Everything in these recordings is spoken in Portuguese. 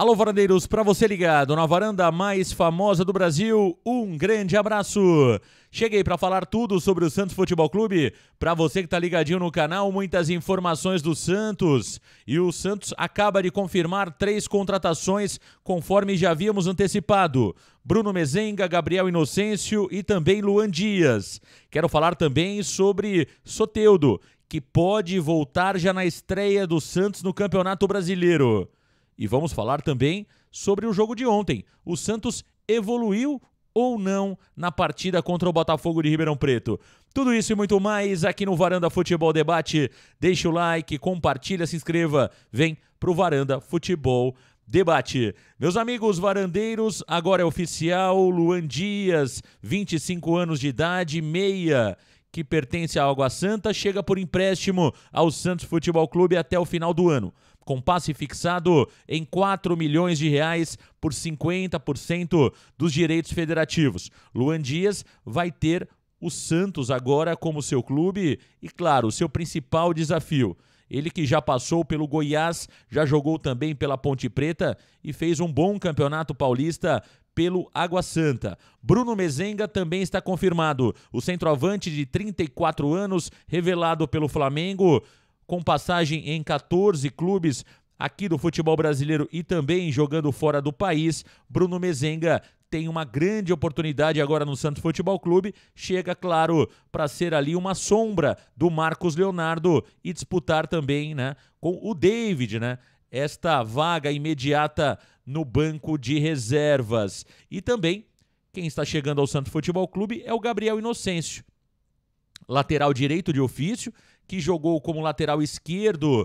Alô, varandeiros, para você ligado na varanda mais famosa do Brasil, um grande abraço. Cheguei para falar tudo sobre o Santos Futebol Clube. Para você que está ligadinho no canal, muitas informações do Santos. E o Santos acaba de confirmar três contratações, conforme já havíamos antecipado. Bruno Mezenga, Gabriel Inocêncio e também Luan Dias. Quero falar também sobre Soteudo, que pode voltar já na estreia do Santos no Campeonato Brasileiro. E vamos falar também sobre o jogo de ontem. O Santos evoluiu ou não na partida contra o Botafogo de Ribeirão Preto. Tudo isso e muito mais aqui no Varanda Futebol Debate. Deixa o like, compartilha, se inscreva. Vem pro Varanda Futebol Debate. Meus amigos varandeiros, agora é oficial Luan Dias, 25 anos de idade, meia que pertence à Água Santa, chega por empréstimo ao Santos Futebol Clube até o final do ano com passe fixado em 4 milhões de reais por 50% dos direitos federativos. Luan Dias vai ter o Santos agora como seu clube e, claro, o seu principal desafio. Ele que já passou pelo Goiás, já jogou também pela Ponte Preta e fez um bom campeonato paulista pelo Água Santa. Bruno Mezenga também está confirmado. O centroavante de 34 anos, revelado pelo Flamengo, com passagem em 14 clubes aqui do futebol brasileiro e também jogando fora do país, Bruno Mezenga tem uma grande oportunidade agora no Santos Futebol Clube, chega, claro, para ser ali uma sombra do Marcos Leonardo e disputar também, né, com o David, né, esta vaga imediata no banco de reservas. E também quem está chegando ao Santos Futebol Clube é o Gabriel Inocêncio, lateral direito de ofício, que jogou como lateral esquerdo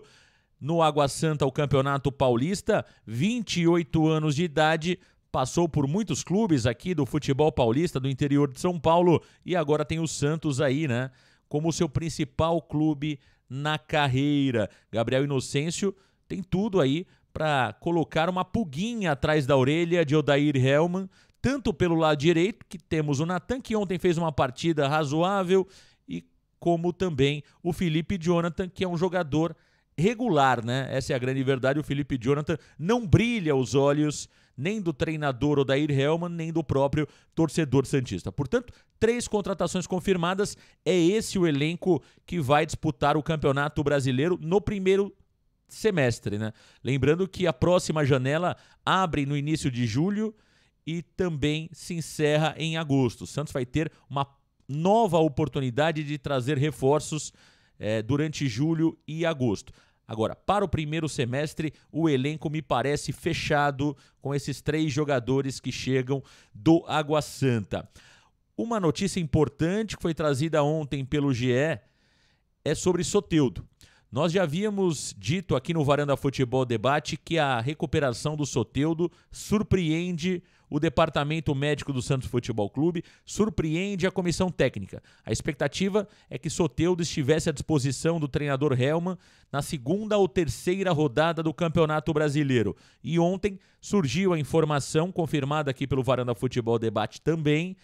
no Água Santa o Campeonato Paulista, 28 anos de idade, passou por muitos clubes aqui do futebol paulista do interior de São Paulo e agora tem o Santos aí, né? Como seu principal clube na carreira. Gabriel Inocêncio tem tudo aí para colocar uma puguinha atrás da orelha de Odair Hellman, tanto pelo lado direito, que temos o Natan, que ontem fez uma partida razoável, como também o Felipe Jonathan, que é um jogador regular, né? Essa é a grande verdade. O Felipe Jonathan não brilha aos olhos nem do treinador Odair Hellman, nem do próprio torcedor Santista. Portanto, três contratações confirmadas. É esse o elenco que vai disputar o Campeonato Brasileiro no primeiro semestre, né? Lembrando que a próxima janela abre no início de julho e também se encerra em agosto. O Santos vai ter uma nova oportunidade de trazer reforços é, durante julho e agosto. Agora, para o primeiro semestre, o elenco me parece fechado com esses três jogadores que chegam do Água Santa. Uma notícia importante que foi trazida ontem pelo GE é sobre Soteudo. Nós já havíamos dito aqui no Varanda Futebol Debate que a recuperação do Soteudo surpreende o Departamento Médico do Santos Futebol Clube surpreende a comissão técnica. A expectativa é que Soteudo estivesse à disposição do treinador Helman na segunda ou terceira rodada do Campeonato Brasileiro. E ontem surgiu a informação, confirmada aqui pelo Varanda Futebol Debate também,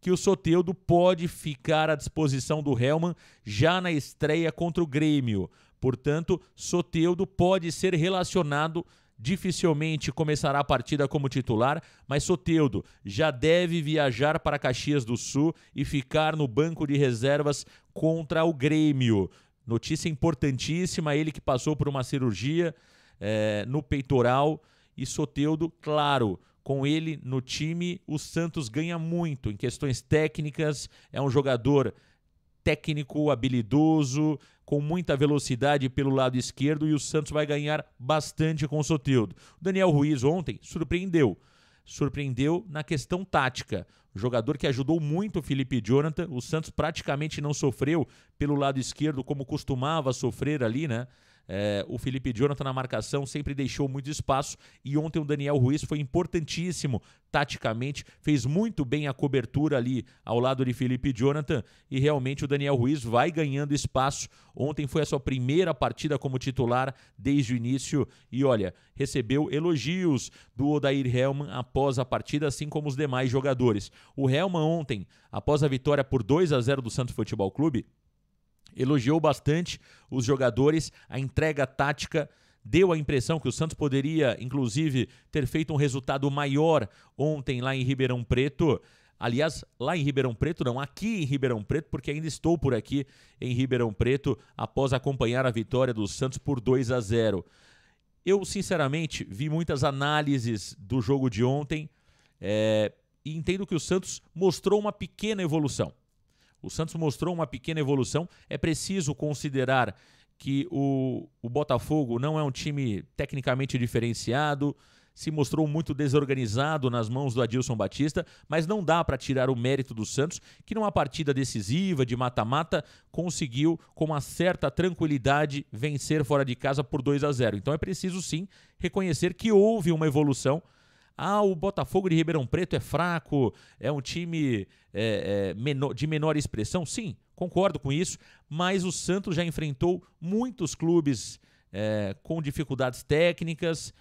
que o Soteudo pode ficar à disposição do Helman já na estreia contra o Grêmio. Portanto, Soteudo pode ser relacionado dificilmente começará a partida como titular, mas Soteudo já deve viajar para Caxias do Sul e ficar no banco de reservas contra o Grêmio. Notícia importantíssima, ele que passou por uma cirurgia é, no peitoral e Soteudo, claro, com ele no time, o Santos ganha muito em questões técnicas, é um jogador técnico, habilidoso, com muita velocidade pelo lado esquerdo e o Santos vai ganhar bastante com o Soteldo. O Daniel Ruiz ontem surpreendeu. Surpreendeu na questão tática. Jogador que ajudou muito o Felipe Jonathan. O Santos praticamente não sofreu pelo lado esquerdo como costumava sofrer ali, né? É, o Felipe Jonathan na marcação sempre deixou muito espaço e ontem o Daniel Ruiz foi importantíssimo taticamente, fez muito bem a cobertura ali ao lado de Felipe Jonathan e realmente o Daniel Ruiz vai ganhando espaço. Ontem foi a sua primeira partida como titular desde o início e olha, recebeu elogios do Odair Helman após a partida, assim como os demais jogadores. O Helman ontem, após a vitória por 2 a 0 do Santos Futebol Clube, elogiou bastante os jogadores, a entrega tática deu a impressão que o Santos poderia, inclusive, ter feito um resultado maior ontem lá em Ribeirão Preto. Aliás, lá em Ribeirão Preto, não, aqui em Ribeirão Preto, porque ainda estou por aqui em Ribeirão Preto após acompanhar a vitória do Santos por 2 a 0. Eu, sinceramente, vi muitas análises do jogo de ontem é, e entendo que o Santos mostrou uma pequena evolução. O Santos mostrou uma pequena evolução. É preciso considerar que o, o Botafogo não é um time tecnicamente diferenciado, se mostrou muito desorganizado nas mãos do Adilson Batista, mas não dá para tirar o mérito do Santos, que numa partida decisiva de mata-mata conseguiu com uma certa tranquilidade vencer fora de casa por 2 a 0. Então é preciso sim reconhecer que houve uma evolução ah, o Botafogo de Ribeirão Preto é fraco, é um time é, é, menor, de menor expressão. Sim, concordo com isso, mas o Santos já enfrentou muitos clubes é, com dificuldades técnicas,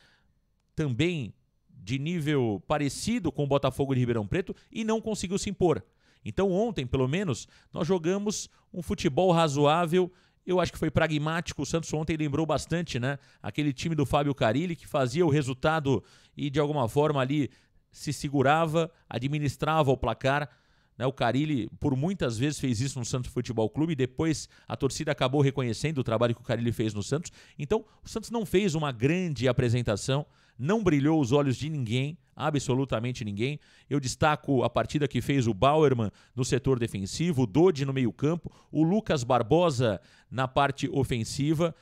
também de nível parecido com o Botafogo de Ribeirão Preto e não conseguiu se impor. Então, ontem, pelo menos, nós jogamos um futebol razoável eu acho que foi pragmático. O Santos ontem lembrou bastante, né? Aquele time do Fábio Carilli que fazia o resultado e de alguma forma ali se segurava, administrava o placar. Né? O Carilli, por muitas vezes, fez isso no Santos Futebol Clube. Depois a torcida acabou reconhecendo o trabalho que o Carilli fez no Santos. Então, o Santos não fez uma grande apresentação, não brilhou os olhos de ninguém absolutamente ninguém. Eu destaco a partida que fez o Bauerman no setor defensivo, o Dodi no meio-campo, o Lucas Barbosa na parte ofensiva.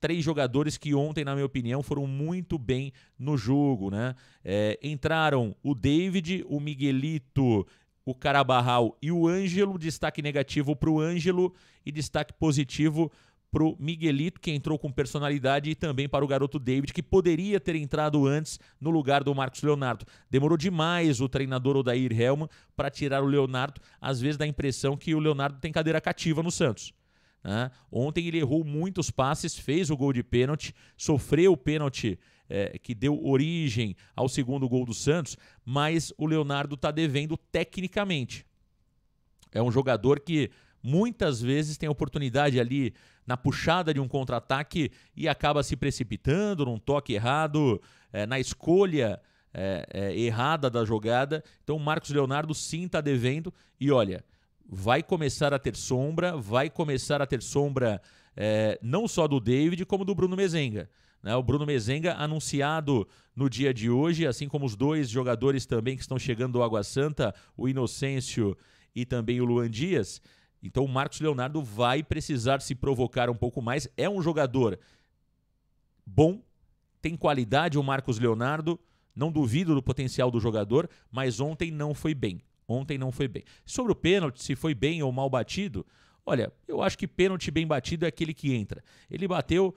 Três jogadores que ontem, na minha opinião, foram muito bem no jogo. Né? É, entraram o David, o Miguelito o Carabarral e o Ângelo. Destaque negativo para o Ângelo e destaque positivo pro Miguelito, que entrou com personalidade, e também para o garoto David, que poderia ter entrado antes no lugar do Marcos Leonardo. Demorou demais o treinador Odair Helman para tirar o Leonardo, às vezes dá a impressão que o Leonardo tem cadeira cativa no Santos. Né? Ontem ele errou muitos passes, fez o gol de pênalti, sofreu o pênalti é, que deu origem ao segundo gol do Santos, mas o Leonardo está devendo tecnicamente. É um jogador que muitas vezes tem oportunidade ali na puxada de um contra-ataque e acaba se precipitando num toque errado, é, na escolha é, é, errada da jogada. Então o Marcos Leonardo sim está devendo e olha, vai começar a ter sombra, vai começar a ter sombra é, não só do David, como do Bruno Mezenga. Né? O Bruno Mezenga anunciado no dia de hoje, assim como os dois jogadores também que estão chegando do Água Santa, o Inocêncio e também o Luan Dias. Então o Marcos Leonardo vai precisar se provocar um pouco mais. É um jogador bom, tem qualidade o Marcos Leonardo, não duvido do potencial do jogador, mas ontem não foi bem. Ontem não foi bem. Sobre o pênalti, se foi bem ou mal batido, olha, eu acho que pênalti bem batido é aquele que entra. Ele bateu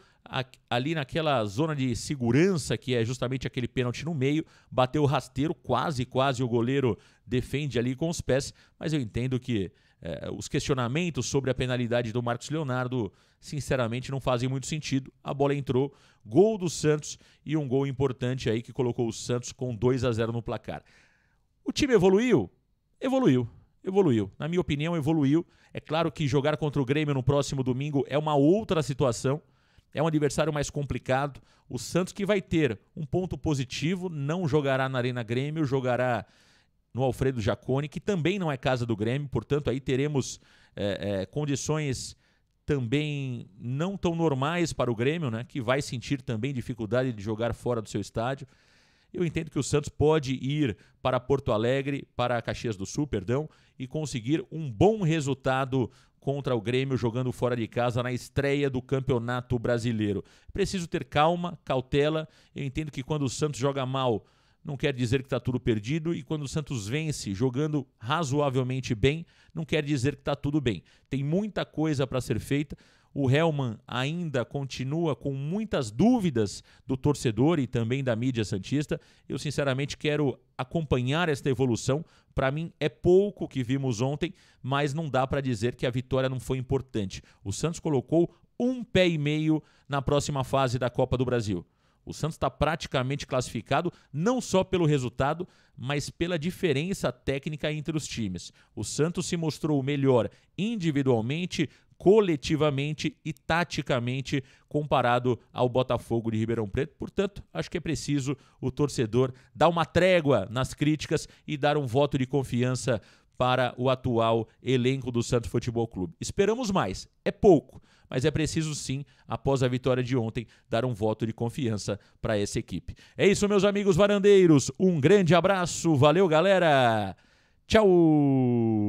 ali naquela zona de segurança, que é justamente aquele pênalti no meio, bateu rasteiro, quase, quase o goleiro defende ali com os pés, mas eu entendo que eh, os questionamentos sobre a penalidade do Marcos Leonardo, sinceramente, não fazem muito sentido. A bola entrou, gol do Santos e um gol importante aí que colocou o Santos com 2 a 0 no placar. O time evoluiu? Evoluiu. Evoluiu. Na minha opinião, evoluiu. É claro que jogar contra o Grêmio no próximo domingo é uma outra situação. É um adversário mais complicado. O Santos que vai ter um ponto positivo, não jogará na Arena Grêmio, jogará no Alfredo Jaconi que também não é casa do Grêmio, portanto, aí teremos é, é, condições também não tão normais para o Grêmio, né, que vai sentir também dificuldade de jogar fora do seu estádio. Eu entendo que o Santos pode ir para Porto Alegre, para Caxias do Sul, perdão, e conseguir um bom resultado contra o Grêmio jogando fora de casa na estreia do Campeonato Brasileiro. Preciso ter calma, cautela. Eu entendo que quando o Santos joga mal, não quer dizer que está tudo perdido, e quando o Santos vence jogando razoavelmente bem, não quer dizer que está tudo bem. Tem muita coisa para ser feita. O Hellman ainda continua com muitas dúvidas do torcedor e também da mídia Santista. Eu, sinceramente, quero acompanhar esta evolução. Para mim, é pouco o que vimos ontem, mas não dá para dizer que a vitória não foi importante. O Santos colocou um pé e meio na próxima fase da Copa do Brasil. O Santos está praticamente classificado não só pelo resultado, mas pela diferença técnica entre os times. O Santos se mostrou o melhor individualmente, coletivamente e taticamente comparado ao Botafogo de Ribeirão Preto. Portanto, acho que é preciso o torcedor dar uma trégua nas críticas e dar um voto de confiança para o atual elenco do Santos Futebol Clube. Esperamos mais, é pouco mas é preciso sim, após a vitória de ontem, dar um voto de confiança para essa equipe. É isso, meus amigos varandeiros. Um grande abraço, valeu, galera. Tchau!